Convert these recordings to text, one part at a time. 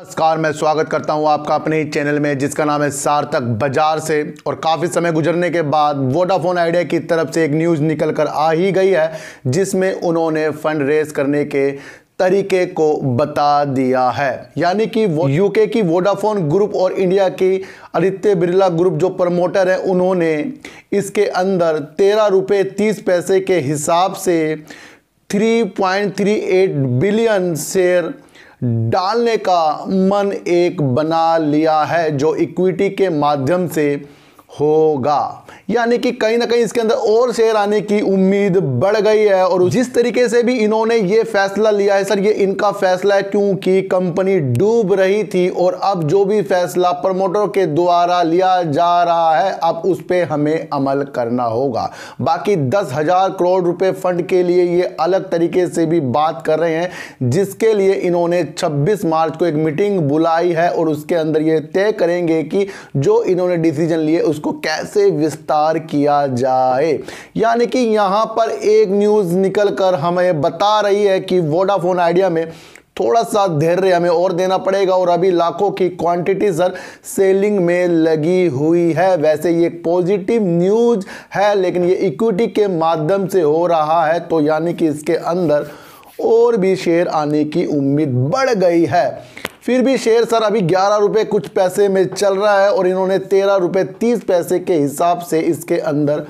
नमस्कार मैं स्वागत करता हूं आपका अपने ही चैनल में जिसका नाम है सार्थक बाजार से और काफ़ी समय गुजरने के बाद वोडाफोन आइडिया की तरफ से एक न्यूज़ निकल कर आ ही गई है जिसमें उन्होंने फंड रेज करने के तरीके को बता दिया है यानी कि वो यूके की वोडाफोन ग्रुप और इंडिया की आदित्य बिरला ग्रुप जो प्रमोटर है उन्होंने इसके अंदर तेरह रुपये तीस पैसे के हिसाब से एट बिलियन शेयर डालने का मन एक बना लिया है जो इक्विटी के माध्यम से होगा यानी कि कहीं ना कहीं इसके अंदर और शेयर आने की उम्मीद बढ़ गई है और जिस तरीके से भी इन्होंने ये फैसला लिया है सर ये इनका फैसला है क्योंकि कंपनी डूब रही थी और अब जो भी फैसला प्रमोटर के द्वारा लिया जा रहा है अब उस पर हमें अमल करना होगा बाकी दस हज़ार करोड़ रुपए फंड के लिए ये अलग तरीके से भी बात कर रहे हैं जिसके लिए इन्होंने छब्बीस मार्च को एक मीटिंग बुलाई है और उसके अंदर ये तय करेंगे कि जो इन्होंने डिसीजन लिए उस उसको कैसे विस्तार किया जाए यानी कि यहाँ पर एक न्यूज़ निकल कर हमें बता रही है कि वोडाफोन आइडिया में थोड़ा सा धैर्य हमें और देना पड़ेगा और अभी लाखों की क्वांटिटी सर सेलिंग में लगी हुई है वैसे ये पॉजिटिव न्यूज है लेकिन ये इक्विटी के माध्यम से हो रहा है तो यानी कि इसके अंदर और भी शेयर आने की उम्मीद बढ़ गई है फिर भी शेयर सर अभी ग्यारह रुपये कुछ पैसे में चल रहा है और इन्होंने तेरह रुपये तीस पैसे के हिसाब से इसके अंदर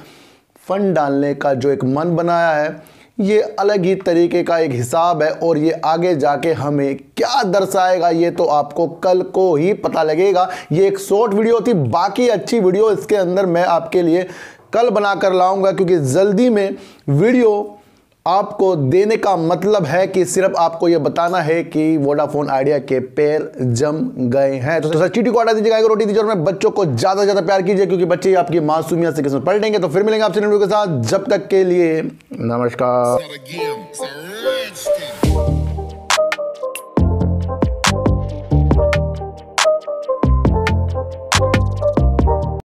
फंड डालने का जो एक मन बनाया है ये अलग ही तरीके का एक हिसाब है और ये आगे जाके हमें क्या दर्शाएगा ये तो आपको कल को ही पता लगेगा ये एक शॉर्ट वीडियो थी बाकी अच्छी वीडियो इसके अंदर मैं आपके लिए कल बना कर लाऊंगा क्योंकि जल्दी में वीडियो आपको देने का मतलब है कि सिर्फ आपको यह बताना है कि वोडाफोन आइडिया के पैर जम गए हैं तो सर चीटी को आटा दीजिएगा रोटी दीजिए और मैं बच्चों को ज्यादा ज्यादा प्यार कीजिए क्योंकि बच्चे आपकी मासूमियत से किस्मत पलटेंगे तो फिर मिलेंगे आपसे के साथ जब तक के लिए नमस्कार